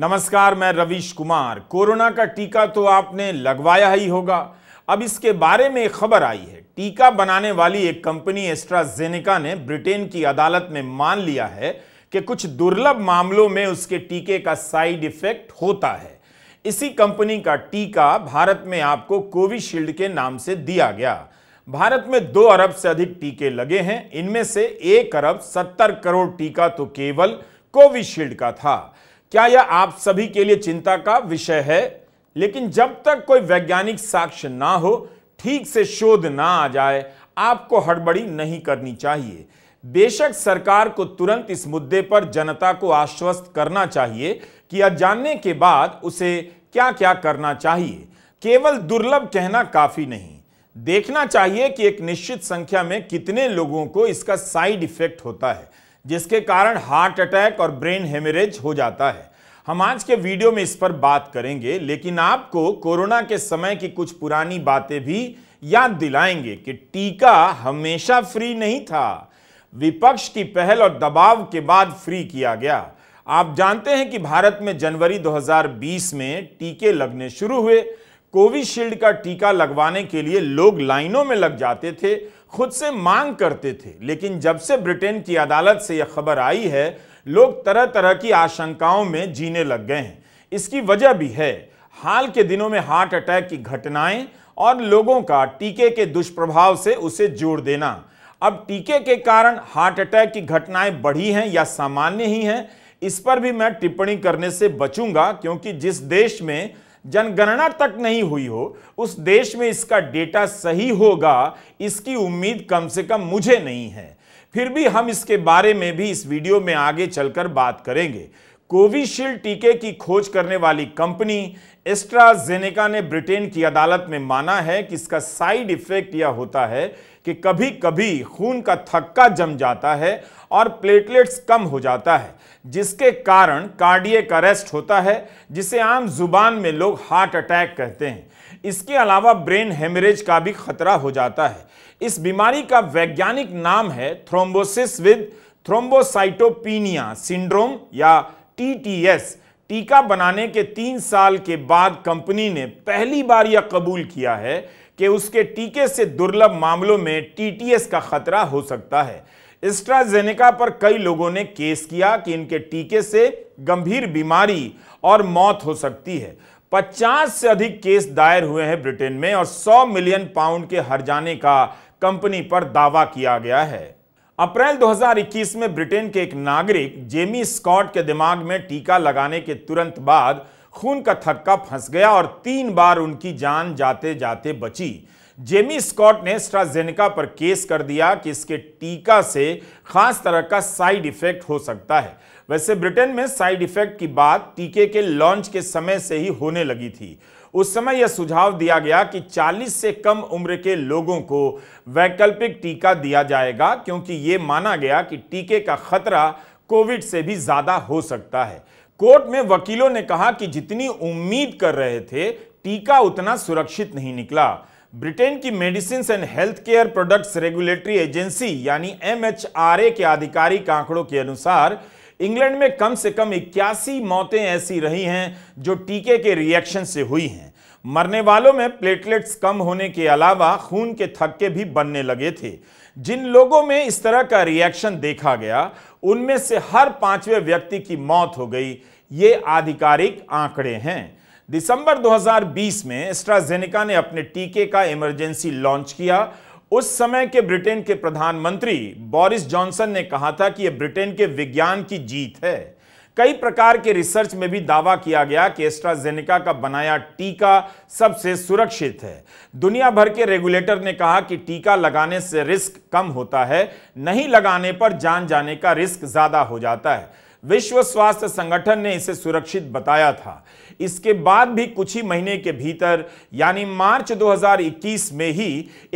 नमस्कार मैं रवीश कुमार कोरोना का टीका तो आपने लगवाया ही होगा अब इसके बारे में एक खबर आई है टीका बनाने वाली एक कंपनी एस्ट्राजेनेका ने ब्रिटेन की अदालत में मान लिया है कि कुछ दुर्लभ मामलों में उसके टीके का साइड इफेक्ट होता है इसी कंपनी का टीका भारत में आपको कोविशील्ड के नाम से दिया गया भारत में दो अरब से अधिक टीके लगे हैं इनमें से एक अरब सत्तर करोड़ टीका तो केवल कोविशील्ड का था क्या यह आप सभी के लिए चिंता का विषय है लेकिन जब तक कोई वैज्ञानिक साक्ष्य ना हो ठीक से शोध ना आ जाए आपको हड़बड़ी नहीं करनी चाहिए बेशक सरकार को तुरंत इस मुद्दे पर जनता को आश्वस्त करना चाहिए कि यह जानने के बाद उसे क्या क्या करना चाहिए केवल दुर्लभ कहना काफी नहीं देखना चाहिए कि एक निश्चित संख्या में कितने लोगों को इसका साइड इफेक्ट होता है जिसके कारण हार्ट अटैक और ब्रेन हेमरेज हो जाता है हम आज के वीडियो में इस पर बात करेंगे लेकिन आपको कोरोना के समय की कुछ पुरानी बातें भी याद दिलाएंगे कि टीका हमेशा फ्री नहीं था विपक्ष की पहल और दबाव के बाद फ्री किया गया आप जानते हैं कि भारत में जनवरी 2020 में टीके लगने शुरू हुए कोविशील्ड का टीका लगवाने के लिए लोग लाइनों में लग जाते थे खुद से मांग करते थे लेकिन जब से ब्रिटेन की अदालत से यह खबर आई है लोग तरह तरह की आशंकाओं में जीने लग गए हैं इसकी वजह भी है हाल के दिनों में हार्ट अटैक की घटनाएं और लोगों का टीके के दुष्प्रभाव से उसे जोड़ देना अब टीके के कारण हार्ट अटैक की घटनाएं बढ़ी हैं या सामान्य ही हैं इस पर भी मैं टिप्पणी करने से बचूंगा क्योंकि जिस देश में जनगणना तक नहीं हुई हो उस देश में इसका डेटा सही होगा इसकी उम्मीद कम से कम मुझे नहीं है फिर भी हम इसके बारे में भी इस वीडियो में आगे चलकर बात करेंगे कोविशील्ड टीके की खोज करने वाली कंपनी एस्ट्राजेनेका ने ब्रिटेन की अदालत में माना है कि इसका साइड इफेक्ट यह होता है कि कभी कभी खून का थक्का जम जाता है और प्लेटलेट्स कम हो जाता है जिसके कारण कार्डियक अरेस्ट होता है जिसे आम जुबान में लोग हार्ट अटैक कहते हैं इसके अलावा ब्रेन हेमरेज का भी खतरा हो जाता है इस बीमारी का वैज्ञानिक नाम है थ्रोम्बोसिस विद थ्रोम्बोसाइटोपिनिया सिंड्रोम या टीटीएस टीका बनाने के तीन साल के बाद कंपनी ने पहली बार यह कबूल किया है कि उसके टीके से दुर्लभ मामलों में टीटीएस का खतरा हो सकता है एस्ट्राजेनेका पर कई लोगों ने केस किया कि इनके टीके से गंभीर बीमारी और मौत हो सकती है 50 से अधिक केस दायर हुए हैं ब्रिटेन में और 100 मिलियन पाउंड के हर जाने का कंपनी पर दावा किया गया है अप्रैल 2021 में ब्रिटेन के एक नागरिक जेमी स्कॉट के दिमाग में टीका लगाने के तुरंत बाद खून का थक्का फंस गया और तीन बार उनकी जान जाते जाते बची जेमी स्कॉट ने स्ट्राजेनिका पर केस कर दिया कि इसके टीका से खास तरह का साइड इफेक्ट हो सकता है वैसे ब्रिटेन में साइड इफेक्ट की बात टीके के लॉन्च के समय से ही होने लगी थी उस समय यह सुझाव दिया गया कि 40 से कम उम्र के लोगों को वैकल्पिक टीका दिया जाएगा क्योंकि यह माना गया कि टीके का खतरा कोविड से भी ज्यादा हो सकता है कोर्ट में वकीलों ने कहा कि जितनी उम्मीद कर रहे थे टीका उतना सुरक्षित नहीं निकला ब्रिटेन की medicine and health care products regulatory agency यानी एमएचआरए के आधिकारिक आंकड़ों के अनुसार इंग्लैंड में कम से कम इक्यासी मौतें ऐसी रही हैं जो टीके के रिएक्शन से हुई हैं मरने वालों में प्लेटलेट्स कम होने के अलावा खून के थक्के भी बनने लगे थे जिन लोगों में इस तरह का रिएक्शन देखा गया उनमें से हर पांचवें व्यक्ति की मौत हो गई ये आधिकारिक आंकड़े हैं दिसंबर 2020 में एस्ट्राजेनेका ने अपने टीके का इमरजेंसी लॉन्च किया उस समय के ब्रिटेन के प्रधानमंत्री बोरिस जॉनसन ने कहा था कि यह ब्रिटेन के विज्ञान की जीत है कई प्रकार के रिसर्च में भी दावा किया गया कि एस्ट्राजेनेका का बनाया टीका सबसे सुरक्षित है दुनिया भर के रेगुलेटर ने कहा कि टीका लगाने से रिस्क कम होता है नहीं लगाने पर जान जाने का रिस्क ज्यादा हो जाता है विश्व स्वास्थ्य संगठन ने इसे सुरक्षित बताया था इसके बाद भी कुछ ही महीने के भीतर यानी मार्च 2021 में ही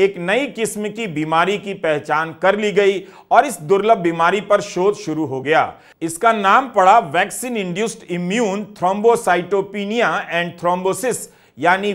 एक नई किस्म की बीमारी की पहचान कर ली गई और इस दुर्लभ बीमारी पर शोध शुरू हो गया इसका नाम पड़ा vaccine induced immune thrombocytopenia and thrombosis यानी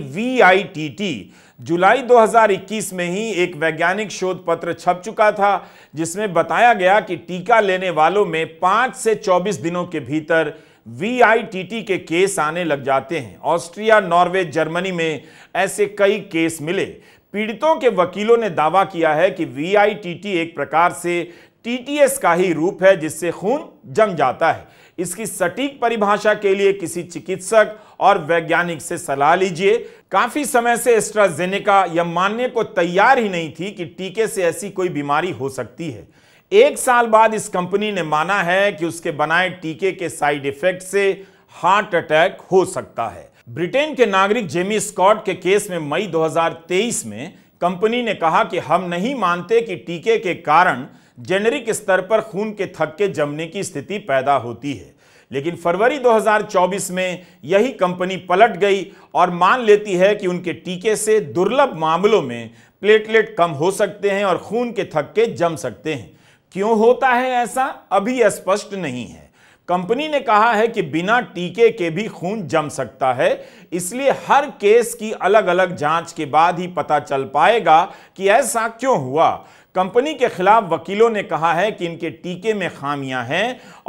टी जुलाई 2021 में ही एक वैज्ञानिक शोध पत्र छप चुका था जिसमें बताया गया कि टीका लेने वालों में 5 से 24 दिनों के भीतर वीआईटीटी के केस आने लग जाते हैं ऑस्ट्रिया नॉर्वे जर्मनी में ऐसे कई केस मिले पीड़ितों के वकीलों ने दावा किया है कि वीआईटीटी एक प्रकार से टीटीएस का ही रूप है जिससे खून जम जाता है इसकी सटीक परिभाषा के लिए किसी चिकित्सक और वैज्ञानिक से सलाह लीजिए काफी समय से एस्ट्राजेनेका यह मानने को तैयार ही नहीं थी कि टीके से ऐसी कोई बीमारी हो सकती है एक साल बाद इस कंपनी ने माना है कि उसके बनाए टीके के साइड इफेक्ट से हार्ट अटैक हो सकता है ब्रिटेन के नागरिक जेमी स्कॉट के केस में मई 2023 में कंपनी ने कहा कि हम नहीं मानते कि टीके के कारण जेनेरिक स्तर पर खून के थक्के जमने की स्थिति पैदा होती है लेकिन फरवरी 2024 में यही कंपनी पलट गई और मान लेती है कि उनके टीके से दुर्लभ मामलों में प्लेटलेट कम हो सकते हैं और खून के थक्के जम सकते हैं क्यों होता है ऐसा अभी स्पष्ट नहीं है कंपनी ने कहा है कि बिना टीके के भी खून जम सकता है इसलिए हर केस की अलग अलग जांच के बाद ही पता चल पाएगा कि ऐसा क्यों हुआ कंपनी के खिलाफ वकीलों ने कहा है कि इनके टीके में खामियां हैं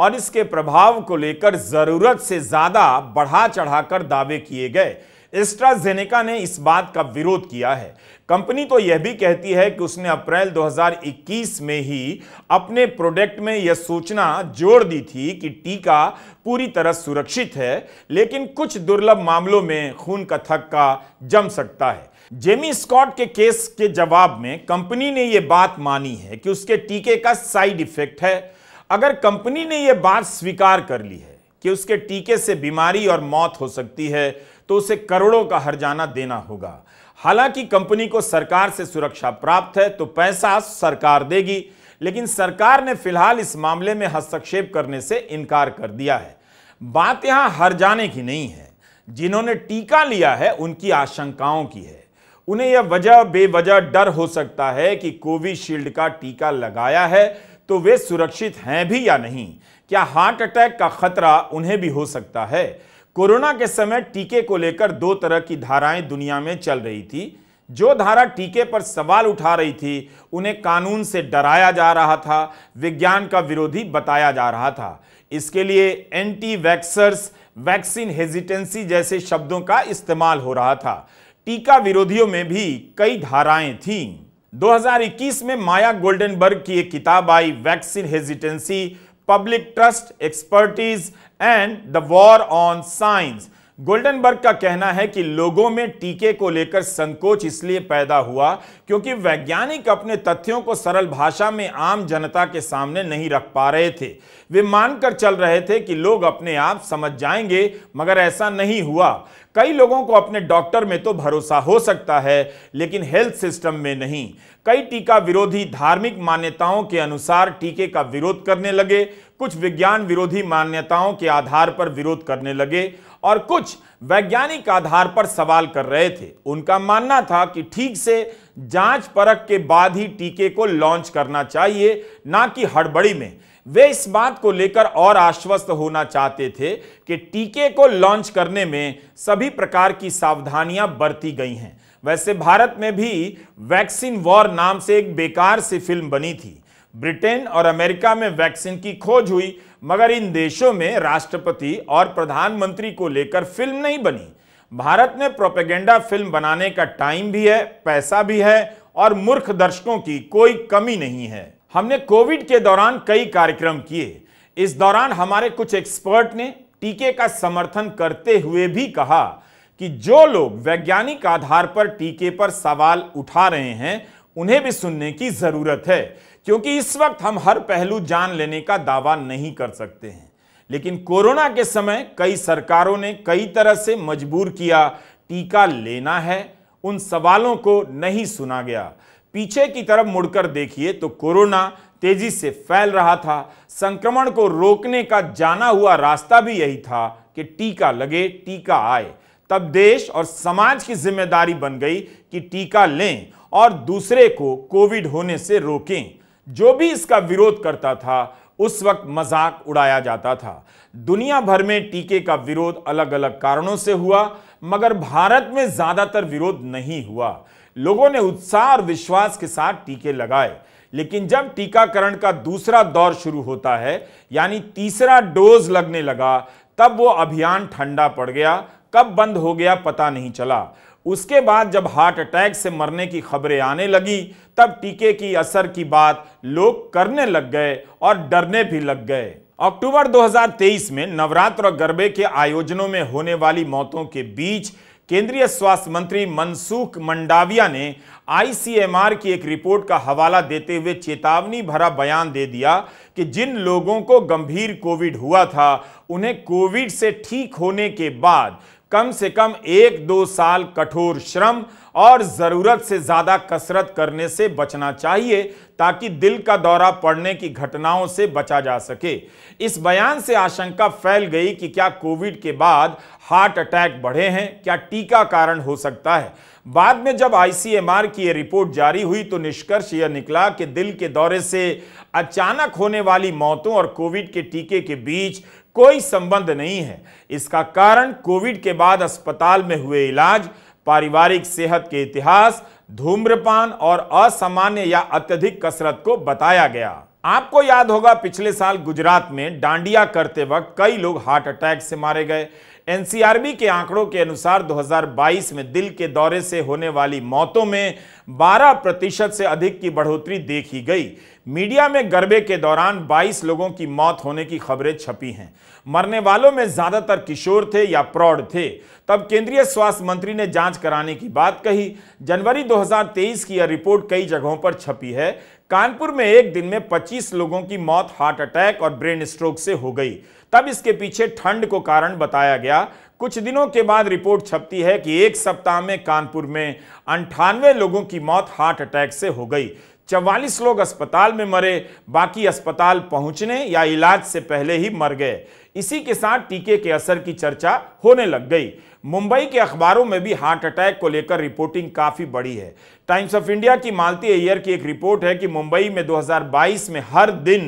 और इसके प्रभाव को लेकर जरूरत से ज्यादा बढ़ा चढ़ाकर दावे किए गए एस्ट्राजेनेका ने इस बात का विरोध किया है कंपनी तो यह भी कहती है कि उसने अप्रैल 2021 में ही अपने प्रोडक्ट में यह सूचना जोड़ दी थी कि टीका पूरी तरह सुरक्षित है लेकिन कुछ दुर्लभ मामलों में खून का थक्का जम सकता है जेमी स्कॉट के केस के जवाब में कंपनी ने यह बात मानी है कि उसके टीके का साइड इफेक्ट है अगर कंपनी ने यह बात स्वीकार कर ली है कि उसके टीके से बीमारी और मौत हो सकती है तो उसे करोड़ों का जाना देना होगा हालांकि कंपनी को सरकार से सुरक्षा प्राप्त है तो पैसा सरकार देगी लेकिन सरकार ने फिलहाल इस मामले में हस्तक्षेप करने से इनकार कर दिया है बात यहां हर जाने की नहीं है जिन्होंने टीका लिया है उनकी आशंकाओं की है उन्हें यह वजह बेवजह डर हो सकता है कि कोविशील्ड का टीका लगाया है तो वे सुरक्षित हैं भी या नहीं क्या हार्ट अटैक का खतरा उन्हें भी हो सकता है कोरोना के समय टीके को लेकर दो तरह की धाराएं दुनिया में चल रही थी जो धारा टीके पर सवाल उठा रही थी उन्हें कानून से डराया जा रहा था विज्ञान का विरोधी बताया जा रहा था इसके लिए एंटी वैक्सर्स वैक्सीन हेजिटेंसी जैसे शब्दों का इस्तेमाल हो रहा था टीका विरोधियों में भी कई धाराएं थीं 2021 में माया गोल्डनबर्ग की एक किताब आई vaccine hesitancy public trust expertise and the war on science Goldenberg का कहना है कि लोगों में टीके को लेकर संकोच इसलिए पैदा हुआ क्योंकि वैज्ञानिक अपने तथ्यों को सरल भाषा में आम जनता के सामने नहीं रख पा रहे थे वे मानकर चल रहे थे कि लोग अपने आप समझ जाएंगे मगर ऐसा नहीं हुआ कई लोगों को अपने डॉक्टर में तो भरोसा हो सकता है लेकिन हेल्थ सिस्टम में नहीं कई टीका विरोधी धार्मिक मान्यताओं के अनुसार टीके का विरोध करने लगे कुछ विज्ञान विरोधी मान्यताओं के आधार पर विरोध करने लगे और कुछ वैज्ञानिक आधार पर सवाल कर रहे थे उनका मानना था कि ठीक से जांच परख के बाद ही टीके को लॉन्च करना चाहिए ना कि हड़बड़ी में वे इस बात को लेकर और आश्वस्त होना चाहते थे कि टीके को लॉन्च करने में सभी प्रकार की सावधानियां बरती गई हैं वैसे भारत में भी वैक्सीन वॉर नाम से एक बेकार सी फिल्म बनी थी ब्रिटेन और अमेरिका में वैक्सीन की खोज हुई मगर इन देशों में राष्ट्रपति और प्रधानमंत्री को लेकर फिल्म नहीं बनी भारत में प्रोपेगेंडा फिल्म बनाने का टाइम भी है पैसा भी है और मूर्ख दर्शकों की कोई कमी नहीं है हमने कोविड के दौरान कई कार्यक्रम किए इस दौरान हमारे कुछ एक्सपर्ट ने टीके का समर्थन करते हुए भी कहा कि जो लोग वैज्ञानिक आधार पर टीके पर सवाल उठा रहे हैं उन्हें भी सुनने की जरूरत है क्योंकि इस वक्त हम हर पहलू जान लेने का दावा नहीं कर सकते हैं लेकिन कोरोना के समय कई सरकारों ने कई तरह से मजबूर किया टीका लेना है उन सवालों को नहीं सुना गया पीछे की तरफ मुड़कर देखिए तो कोरोना तेजी से फैल रहा था संक्रमण को रोकने का जाना हुआ रास्ता भी यही था कि टीका लगे टीका आए तब देश और समाज की जिम्मेदारी बन गई कि टीका लें और दूसरे को कोविड होने से रोकें जो भी इसका विरोध करता था उस वक्त मजाक उड़ाया जाता था दुनिया भर में टीके का विरोध अलग अलग कारणों से हुआ मगर भारत में ज़्यादातर विरोध नहीं हुआ लोगों ने उत्साह और विश्वास के साथ टीके लगाए लेकिन जब टीकाकरण का दूसरा दौर शुरू होता है यानी तीसरा डोज लगने लगा तब वो अभियान ठंडा पड़ गया कब बंद हो गया पता नहीं चला उसके बाद जब हार्ट अटैक से मरने की खबरें आने लगी तब टीके की असर की बात लोग करने लग गए और डरने भी लग गए अक्टूबर 2023 में नवरात्र और गरबे के आयोजनों में होने वाली मौतों के बीच केंद्रीय स्वास्थ्य मंत्री मनसुख मंडाविया ने आईसीएमआर की एक रिपोर्ट का हवाला देते हुए चेतावनी भरा बयान दे दिया कि जिन लोगों को गंभीर कोविड हुआ था उन्हें कोविड से ठीक होने के बाद कम से कम एक दो साल कठोर श्रम और ज़रूरत से ज़्यादा कसरत करने से बचना चाहिए ताकि दिल का दौरा पड़ने की घटनाओं से बचा जा सके इस बयान से आशंका फैल गई कि क्या कोविड के बाद हार्ट अटैक बढ़े हैं क्या टीका कारण हो सकता है बाद में जब आईसीएमआर की यह रिपोर्ट जारी हुई तो निष्कर्ष यह निकला कि दिल के दौरे से अचानक होने वाली मौतों और कोविड के टीके के बीच कोई संबंध नहीं है इसका कारण कोविड के बाद अस्पताल में हुए इलाज पारिवारिक सेहत के इतिहास धूम्रपान और असामान्य या अत्यधिक कसरत को बताया गया आपको याद होगा पिछले साल गुजरात में डांडिया करते वक्त कई लोग हार्ट अटैक से मारे गए एनसीआरबी के आंकड़ों के अनुसार 2022 में दिल के दौरे से होने वाली मौतों में 12 प्रतिशत से अधिक की बढ़ोतरी देखी गई मीडिया में गरबे के दौरान 22 लोगों की मौत होने की खबरें छपी हैं मरने वालों में ज्यादातर किशोर थे या प्रौढ़ थे तब केंद्रीय स्वास्थ्य मंत्री ने जांच कराने की बात कही जनवरी 2023 की यह रिपोर्ट कई जगहों पर छपी है कानपुर में एक दिन में 25 लोगों की मौत हार्ट अटैक और ब्रेन स्ट्रोक से हो गई तब इसके पीछे ठंड को कारण बताया गया कुछ दिनों के बाद रिपोर्ट छपती है कि एक सप्ताह में कानपुर में अंठानवे लोगों की मौत हार्ट अटैक से हो गई चवालीस लोग अस्पताल में मरे बाकी अस्पताल पहुंचने या इलाज से पहले ही मर गए इसी के साथ टीके के असर की चर्चा होने लग गई मुंबई के अखबारों में भी हार्ट अटैक को लेकर रिपोर्टिंग काफ़ी बड़ी है टाइम्स ऑफ इंडिया की मालती एयर की एक रिपोर्ट है कि मुंबई में 2022 में हर दिन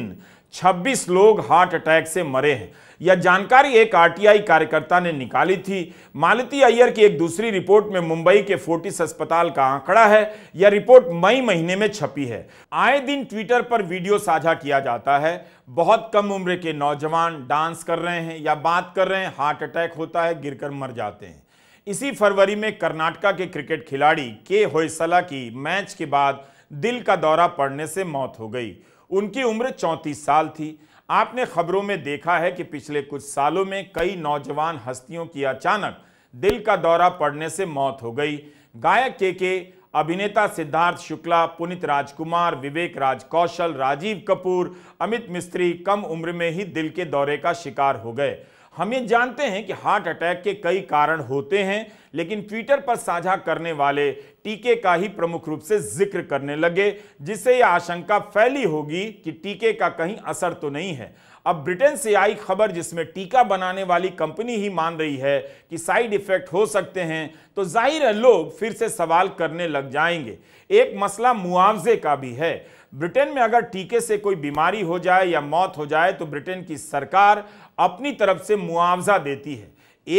26 लोग हार्ट अटैक से मरे हैं यह जानकारी एक आरटीआई कार्यकर्ता ने निकाली थी मालती अय्यर की एक दूसरी रिपोर्ट में मुंबई के फोर्टिस अस्पताल का आंकड़ा है यह रिपोर्ट मई महीने में छपी है आए दिन ट्विटर पर वीडियो साझा किया जाता है बहुत कम उम्र के नौजवान डांस कर रहे हैं या बात कर रहे हैं हार्ट अटैक होता है गिरकर मर जाते हैं इसी फरवरी में कर्नाटका के क्रिकेट खिलाड़ी के होयसला की मैच के बाद दिल का दौरा पड़ने से मौत हो गई उनकी उम्र चौंतीस साल थी आपने खबरों में देखा है कि पिछले कुछ सालों में कई नौजवान हस्तियों की अचानक दिल का दौरा पड़ने से मौत हो गई गायक के के अभिनेता सिद्धार्थ शुक्ला पुनित राजकुमार विवेक राज कौशल राजीव कपूर अमित मिस्त्री कम उम्र में ही दिल के दौरे का शिकार हो गए हम ये जानते हैं कि हार्ट अटैक के कई कारण होते हैं लेकिन ट्विटर पर साझा करने वाले टीके का ही प्रमुख रूप से जिक्र करने लगे जिससे यह आशंका फैली होगी कि टीके का कहीं असर तो नहीं है अब ब्रिटेन से आई खबर जिसमें टीका बनाने वाली कंपनी ही मान रही है कि साइड इफेक्ट हो सकते हैं तो जाहिर है लोग फिर से सवाल करने लग जाएंगे एक मसला मुआवजे का भी है ब्रिटेन में अगर टीके से कोई बीमारी हो जाए या मौत हो जाए तो ब्रिटेन की सरकार अपनी तरफ से मुआवजा देती है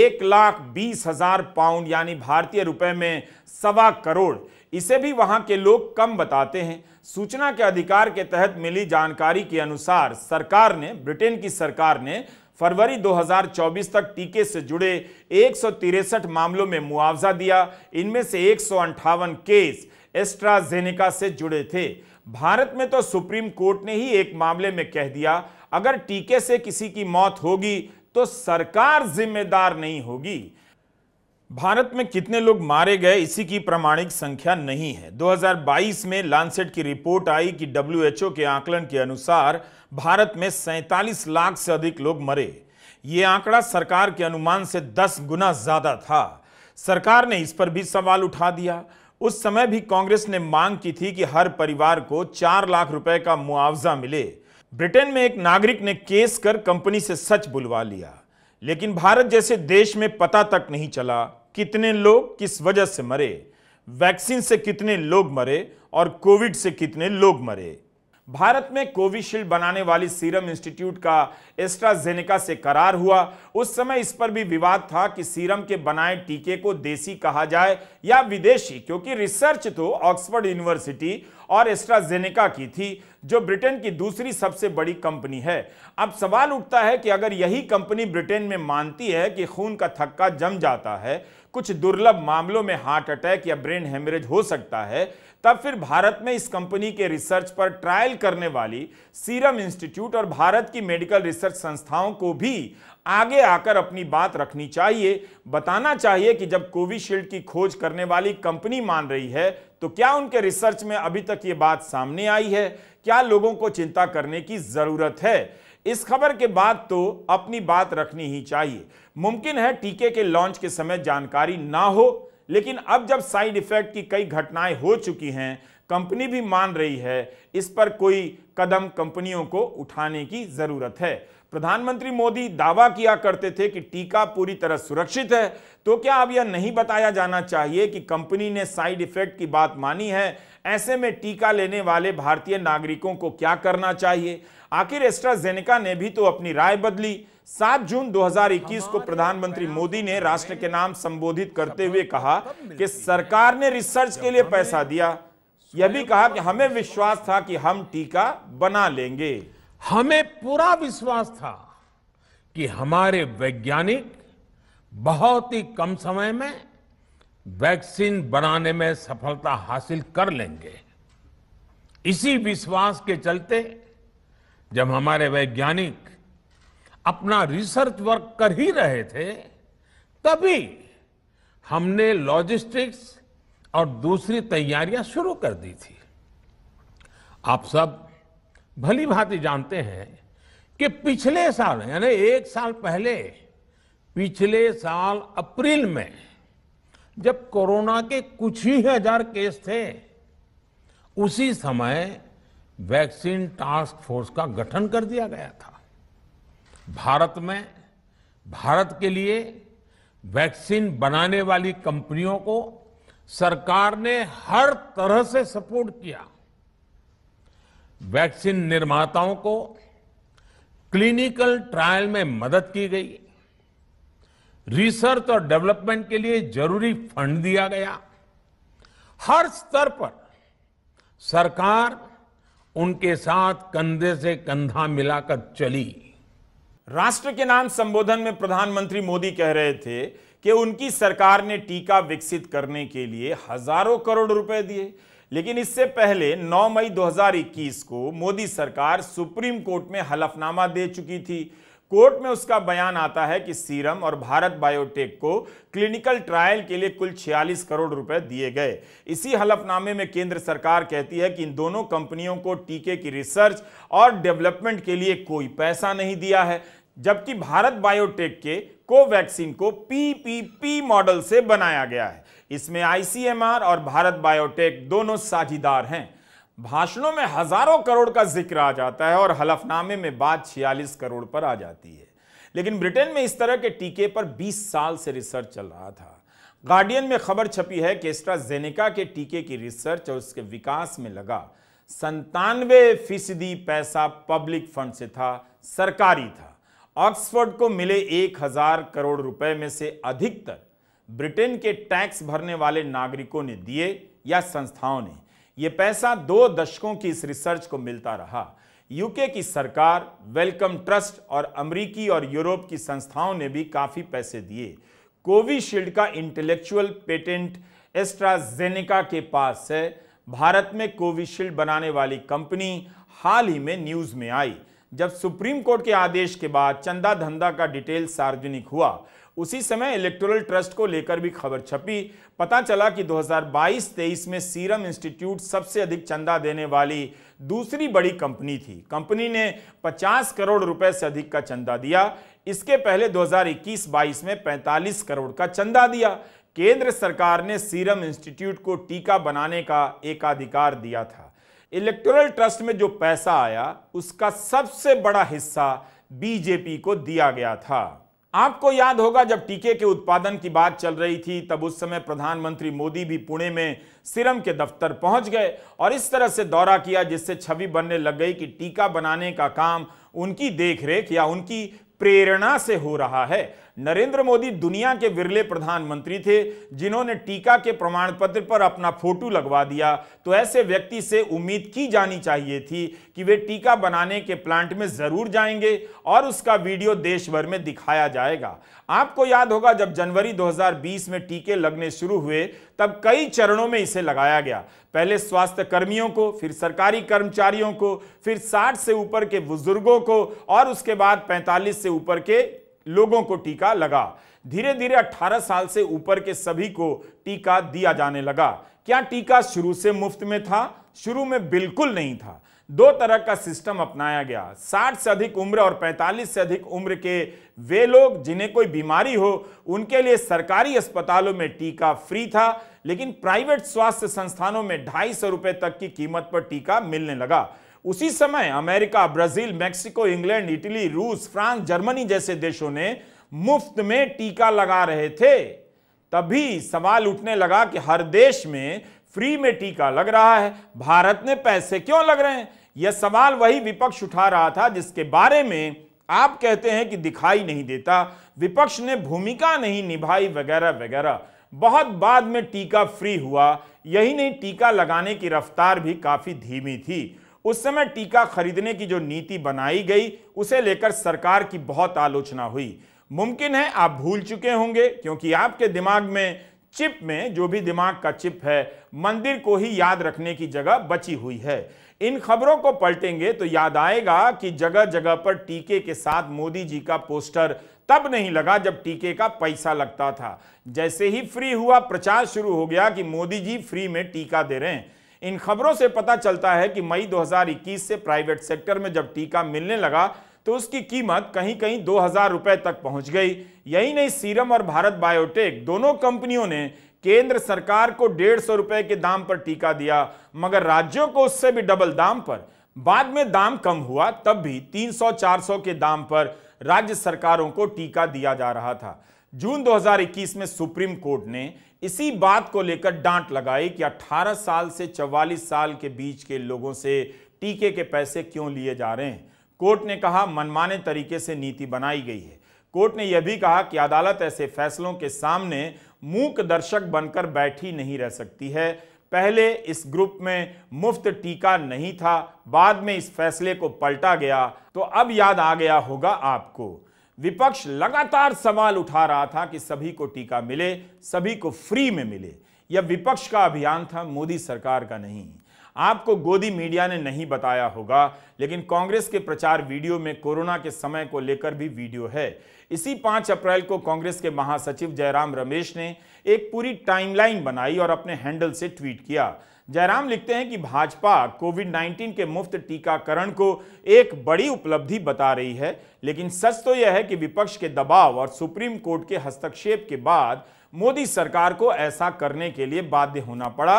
एक लाख बीस हजार पाउंड यानी भारतीय रुपए में सवा करोड़ इसे भी वहां के लोग कम बताते हैं सूचना के अधिकार के तहत मिली जानकारी के अनुसार सरकार ने ब्रिटेन की सरकार ने फरवरी 2024 तक टीके से जुड़े एक मामलों में मुआवजा दिया इनमें से एक केस एस्ट्राजेनेका से जुड़े थे भारत में तो सुप्रीम कोर्ट ने ही एक मामले में कह दिया अगर टीके से किसी की मौत होगी तो सरकार जिम्मेदार नहीं होगी भारत में कितने लोग मारे गए इसी की प्रमाणिक संख्या नहीं है 2022 में लानसेट की रिपोर्ट आई कि डब्ल्यू के आकलन के अनुसार भारत में सैतालीस लाख से अधिक लोग मरे ये आंकड़ा सरकार के अनुमान से 10 गुना ज़्यादा था सरकार ने इस पर भी सवाल उठा दिया उस समय भी कांग्रेस ने मांग की थी कि हर परिवार को चार लाख रुपए का मुआवजा मिले ब्रिटेन में एक नागरिक ने केस कर कंपनी से सच बुलवा लिया लेकिन भारत जैसे देश में पता तक नहीं चला कितने लोग किस वजह से मरे वैक्सीन से कितने लोग मरे और कोविड से कितने लोग मरे भारत में कोविशील्ड बनाने वाली सीरम इंस्टीट्यूट का एस्ट्राजेनेका से करार हुआ उस समय इस पर भी विवाद था कि सीरम के बनाए टीके को देसी कहा जाए या विदेशी क्योंकि रिसर्च तो ऑक्सफोर्ड यूनिवर्सिटी और एस्ट्राजेनेका की थी जो ब्रिटेन की दूसरी सबसे बड़ी कंपनी है अब सवाल उठता है कि अगर यही कंपनी ब्रिटेन में मानती है कि खून का थक्का जम जाता है कुछ दुर्लभ मामलों में हार्ट अटैक या ब्रेन हेमरेज हो सकता है तब फिर भारत में इस कंपनी के रिसर्च पर ट्रायल करने वाली सीरम इंस्टीट्यूट और भारत की मेडिकल रिसर्च संस्थाओं को भी आगे आकर अपनी बात रखनी चाहिए बताना चाहिए कि जब कोविशील्ड की खोज करने वाली कंपनी मान रही है तो क्या उनके रिसर्च में अभी तक ये बात सामने आई है क्या लोगों को चिंता करने की ज़रूरत है इस खबर के बाद तो अपनी बात रखनी ही चाहिए मुमकिन है टीके के लॉन्च के समय जानकारी ना हो लेकिन अब जब साइड इफेक्ट की कई घटनाएं हो चुकी हैं कंपनी भी मान रही है इस पर कोई कदम कंपनियों को उठाने की जरूरत है प्रधानमंत्री मोदी दावा किया करते थे कि टीका पूरी तरह सुरक्षित है तो क्या अब यह नहीं बताया जाना चाहिए कि कंपनी ने साइड इफेक्ट की बात मानी है ऐसे में टीका लेने वाले भारतीय नागरिकों को क्या करना चाहिए आखिर एस्ट्राजेनेका ने भी तो अपनी राय बदली 7 जून 2021 को प्रधानमंत्री मोदी ने राष्ट्र के नाम संबोधित करते हुए कहा कि सरकार ने रिसर्च के लिए पैसा दिया यह भी कहा कि हमें विश्वास था कि हम टीका बना लेंगे हमें पूरा विश्वास था कि हमारे वैज्ञानिक बहुत ही कम समय में वैक्सीन बनाने में सफलता हासिल कर लेंगे इसी विश्वास के चलते जब हमारे वैज्ञानिक अपना रिसर्च वर्क कर ही रहे थे तभी हमने लॉजिस्टिक्स और दूसरी तैयारियां शुरू कर दी थी आप सब भली भांति जानते हैं कि पिछले साल यानी एक साल पहले पिछले साल अप्रैल में जब कोरोना के कुछ ही हजार केस थे उसी समय वैक्सीन टास्क फोर्स का गठन कर दिया गया था भारत में भारत के लिए वैक्सीन बनाने वाली कंपनियों को सरकार ने हर तरह से सपोर्ट किया वैक्सीन निर्माताओं को क्लिनिकल ट्रायल में मदद की गई रिसर्च और डेवलपमेंट के लिए जरूरी फंड दिया गया हर स्तर पर सरकार उनके साथ कंधे से कंधा मिलाकर चली राष्ट्र के नाम संबोधन में प्रधानमंत्री मोदी कह रहे थे कि उनकी सरकार ने टीका विकसित करने के लिए हजारों करोड़ रुपए दिए लेकिन इससे पहले 9 मई 2021 को मोदी सरकार सुप्रीम कोर्ट में हलफनामा दे चुकी थी कोर्ट में उसका बयान आता है कि सीरम और भारत बायोटेक को क्लिनिकल ट्रायल के लिए कुल 46 करोड़ रुपए दिए गए इसी हलफनामे में केंद्र सरकार कहती है कि इन दोनों कंपनियों को टीके की रिसर्च और डेवलपमेंट के लिए कोई पैसा नहीं दिया है जबकि भारत बायोटेक के कोवैक्सीन को पीपीपी मॉडल से बनाया गया है इसमें आईसीएमआर और भारत बायोटेक दोनों साझीदार हैं भाषणों में हजारों करोड़ का जिक्र आ जाता है और हलफनामे में बात छियालीस करोड़ पर आ जाती है लेकिन ब्रिटेन में इस तरह के टीके पर 20 साल से रिसर्च चल रहा था गार्डियन में खबर छपी है कि एस्ट्राजेनेका के टीके की रिसर्च और उसके विकास में लगा संतानवे फीसदी पैसा पब्लिक फंड से था सरकारी था ऑक्सफोर्ड को मिले एक हजार करोड़ रुपए में से अधिकतर ब्रिटेन के टैक्स भरने वाले नागरिकों ने दिए या संस्थाओं ने ये पैसा दो दशकों की इस रिसर्च को मिलता रहा यूके की सरकार वेलकम ट्रस्ट और अमरीकी और यूरोप की संस्थाओं ने भी काफ़ी पैसे दिए कोविशील्ड का इंटेलेक्चुअल पेटेंट एस्ट्राजेनेका के पास है भारत में कोविशील्ड बनाने वाली कंपनी हाल ही में न्यूज़ में आई जब सुप्रीम कोर्ट के आदेश के बाद चंदा धंधा का डिटेल सार्वजनिक हुआ उसी समय इलेक्टोरल ट्रस्ट को लेकर भी खबर छपी पता चला कि 2022-23 में सीरम इंस्टीट्यूट सबसे अधिक चंदा देने वाली दूसरी बड़ी कंपनी थी कंपनी ने 50 करोड़ रुपए से अधिक का चंदा दिया इसके पहले 2021-22 में 45 करोड़ का चंदा दिया केंद्र सरकार ने सीरम इंस्टीट्यूट को टीका बनाने का एकाधिकार दिया था इलेक्टोरल ट्रस्ट में जो पैसा आया उसका सबसे बड़ा हिस्सा बीजेपी को दिया गया था आपको याद होगा जब टीके के उत्पादन की बात चल रही थी तब उस समय प्रधानमंत्री मोदी भी पुणे में सिरम के दफ्तर पहुंच गए और इस तरह से दौरा किया जिससे छवि बनने लग गई कि टीका बनाने का काम उनकी देखरेख या उनकी प्रेरणा से हो रहा है नरेंद्र मोदी दुनिया के विरले प्रधानमंत्री थे जिन्होंने टीका के प्रमाण पत्र पर अपना फोटो लगवा दिया तो ऐसे व्यक्ति से उम्मीद की जानी चाहिए थी कि वे टीका बनाने के प्लांट में जरूर जाएंगे और उसका वीडियो देश भर में दिखाया जाएगा आपको याद होगा जब जनवरी 2020 में टीके लगने शुरू हुए तब कई चरणों में इसे लगाया गया पहले स्वास्थ्य कर्मियों को फिर सरकारी कर्मचारियों को फिर 60 से ऊपर के बुजुर्गों को और उसके बाद 45 से ऊपर के लोगों को टीका लगा धीरे धीरे 18 साल से ऊपर के सभी को टीका दिया जाने लगा क्या टीका शुरू से मुफ्त में था शुरू में बिल्कुल नहीं था दो तरह का सिस्टम अपनाया गया 60 से अधिक उम्र और 45 से अधिक उम्र के वे लोग जिन्हें कोई बीमारी हो उनके लिए सरकारी अस्पतालों में टीका फ्री था लेकिन प्राइवेट स्वास्थ्य संस्थानों में ढाई सौ रुपए तक की कीमत पर टीका मिलने लगा उसी समय America Brazil Mexico England Italy रूस फ्रांस जर्मनी जैसे देशों ने मुफ्त में टीका लगा रहे थे तभी सवाल उठने लगा कि हर देश में फ्री में टीका लग रहा है भारत में पैसे क्यों लग रहे हैं यह सवाल वही विपक्ष उठा रहा था जिसके बारे में आप कहते हैं कि दिखाई नहीं देता विपक्ष ने भूमिका नहीं निभाई वगैरह वगैरह बहुत बाद में टीका फ्री हुआ यही नहीं टीका लगाने की रफ्तार भी काफ़ी धीमी थी उस समय टीका खरीदने की जो नीति बनाई गई उसे लेकर सरकार की बहुत आलोचना हुई मुमकिन है आप भूल चुके होंगे क्योंकि आपके दिमाग में चिप में जो भी दिमाग का चिप है मंदिर को ही याद रखने की जगह बची हुई है इन खबरों को पलटेंगे तो याद आएगा कि जगह जगह पर टीके के साथ मोदी जी का पोस्टर तब नहीं लगा जब टीके का पैसा लगता था जैसे ही फ्री हुआ प्रचार शुरू हो गया कि मोदी जी फ्री में टीका दे रहे हैं इन खबरों से पता चलता है कि मई 2021 से प्राइवेट सेक्टर में जब टीका मिलने लगा तो उसकी कीमत कहीं कहीं दो हजार रुपए तक पहुंच गई यही नहीं सीरम और भारत बायोटेक दोनों कंपनियों ने केंद्र सरकार को डेढ़ सौ रुपए के दाम पर टीका दिया मगर राज्यों को उससे भी डबल दाम पर बाद में दाम कम हुआ तब भी 300-400 के दाम पर राज्य सरकारों को टीका दिया जा रहा था जून 2021 में सुप्रीम कोर्ट ने इसी बात को लेकर डांट लगाई कि 18 साल से 44 साल के बीच के लोगों से टीके के पैसे क्यों लिए जा रहे हैं कोर्ट ने कहा मनमाने तरीके से नीति बनाई गई है कोर्ट ने यह भी कहा कि अदालत ऐसे फैसलों के सामने मूक दर्शक बनकर बैठी नहीं रह सकती है पहले इस ग्रुप में मुफ्त टीका नहीं था बाद में इस फैसले को पलटा गया तो अब याद आ गया होगा आपको विपक्ष लगातार सवाल उठा रहा था कि सभी को टीका मिले सभी को फ्री में मिले यह विपक्ष का अभियान था मोदी सरकार का नहीं आपको गोदी मीडिया ने नहीं बताया होगा लेकिन कांग्रेस के प्रचार वीडियो में कोरोना के समय को लेकर भी वीडियो है इसी 5 अप्रैल को कांग्रेस के महासचिव जयराम रमेश ने एक पूरी टाइमलाइन बनाई और अपने हैंडल से ट्वीट किया जयराम लिखते हैं कि भाजपा कोविड 19 के मुफ्त टीकाकरण को एक बड़ी उपलब्धि बता रही है लेकिन सच तो यह है कि विपक्ष के दबाव और सुप्रीम कोर्ट के हस्तक्षेप के बाद मोदी सरकार को ऐसा करने के लिए बाध्य होना पड़ा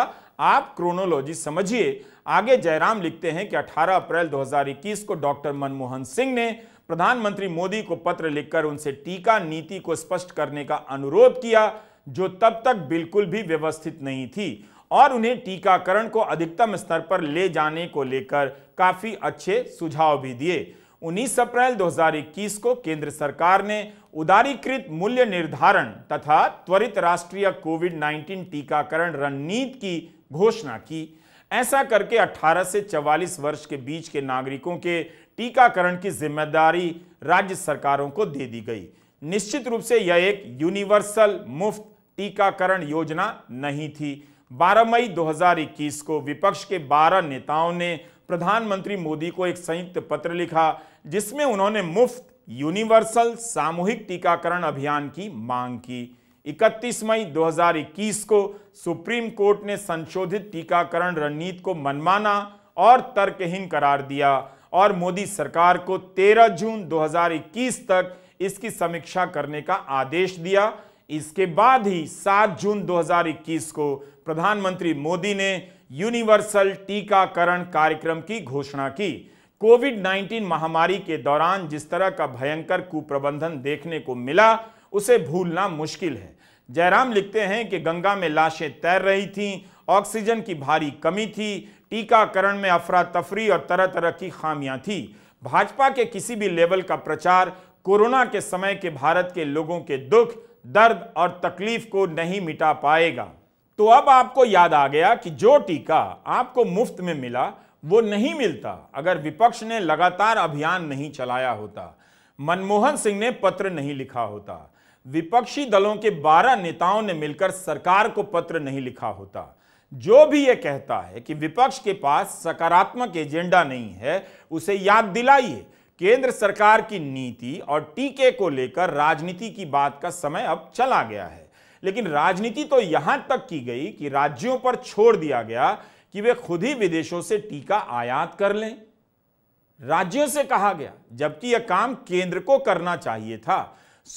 आप क्रोनोलॉजी समझिए आगे जयराम लिखते हैं कि 18 अप्रैल 2021 को डॉक्टर मनमोहन सिंह ने प्रधानमंत्री मोदी को पत्र लिखकर उनसे टीका नीति को स्पष्ट करने का अनुरोध किया जो तब तक बिल्कुल भी व्यवस्थित नहीं थी और उन्हें टीकाकरण को अधिकतम स्तर पर ले जाने को लेकर काफ़ी अच्छे सुझाव भी दिए 19 अप्रैल 2021 को केंद्र सरकार ने उदारीकृत मूल्य निर्धारण तथा त्वरित राष्ट्रीय कोविड 19 टीकाकरण रणनीति की घोषणा की ऐसा करके 18 से 44 वर्ष के बीच के नागरिकों के टीकाकरण की जिम्मेदारी राज्य सरकारों को दे दी गई निश्चित रूप से यह एक यूनिवर्सल मुफ्त टीकाकरण योजना नहीं थी 12 मई 2021 को विपक्ष के 12 नेताओं ने प्रधानमंत्री मोदी को एक संयुक्त पत्र लिखा जिसमें उन्होंने मुफ्त यूनिवर्सल सामूहिक टीकाकरण अभियान की मांग की 31 मई 2021 को सुप्रीम कोर्ट ने संशोधित टीकाकरण रणनीति को मनमाना और तर्कहीन करार दिया और मोदी सरकार को 13 जून 2021 तक इसकी समीक्षा करने का आदेश दिया इसके बाद ही 7 जून 2021 को प्रधानमंत्री मोदी ने यूनिवर्सल टीकाकरण कार्यक्रम की घोषणा की कोविड 19 महामारी के दौरान जिस तरह का भयंकर कुप्रबंधन देखने को मिला उसे भूलना मुश्किल है जयराम लिखते हैं कि गंगा में लाशें तैर रही थीं ऑक्सीजन की भारी कमी थी टीकाकरण में अफरा तफरी और तरह तरह की खामियां थी भाजपा के किसी भी लेवल का प्रचार कोरोना के समय के भारत के लोगों के दुख दर्द और तकलीफ को नहीं मिटा पाएगा तो अब आपको याद आ गया कि जो टीका आपको मुफ्त में मिला वो नहीं मिलता अगर विपक्ष ने लगातार अभियान नहीं चलाया होता मनमोहन सिंह ने पत्र नहीं लिखा होता विपक्षी दलों के 12 नेताओं ने मिलकर सरकार को पत्र नहीं लिखा होता जो भी ये कहता है कि विपक्ष के पास सकारात्मक एजेंडा नहीं है उसे याद दिलाइए केंद्र सरकार की नीति और टीके को लेकर राजनीति की बात का समय अब चला गया है लेकिन राजनीति तो यहां तक की गई कि राज्यों पर छोड़ दिया गया कि वे खुद ही विदेशों से टीका आयात कर लें राज्यों से कहा गया जबकि यह काम केंद्र को करना चाहिए था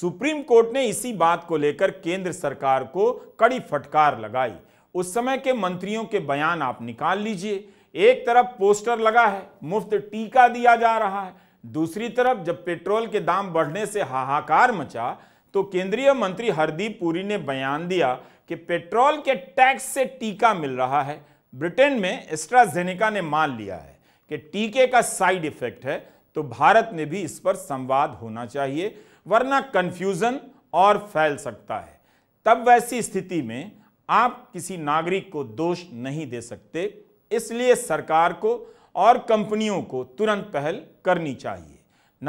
सुप्रीम कोर्ट ने इसी बात को लेकर केंद्र सरकार को कड़ी फटकार लगाई उस समय के मंत्रियों के बयान आप निकाल लीजिए एक तरफ पोस्टर लगा है मुफ्त टीका दिया जा रहा है दूसरी तरफ जब पेट्रोल के दाम बढ़ने से हाहाकार मचा तो केंद्रीय मंत्री हरदीप पुरी ने बयान दिया कि पेट्रोल के टैक्स से टीका मिल रहा है ब्रिटेन में एस्ट्राजेनेका ने मान लिया है कि टीके का साइड इफेक्ट है तो भारत में भी इस पर संवाद होना चाहिए वरना कन्फ्यूजन और फैल सकता है तब वैसी स्थिति में आप किसी नागरिक को दोष नहीं दे सकते इसलिए सरकार को और कंपनियों को तुरंत पहल करनी चाहिए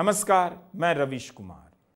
नमस्कार मैं रविश कुमार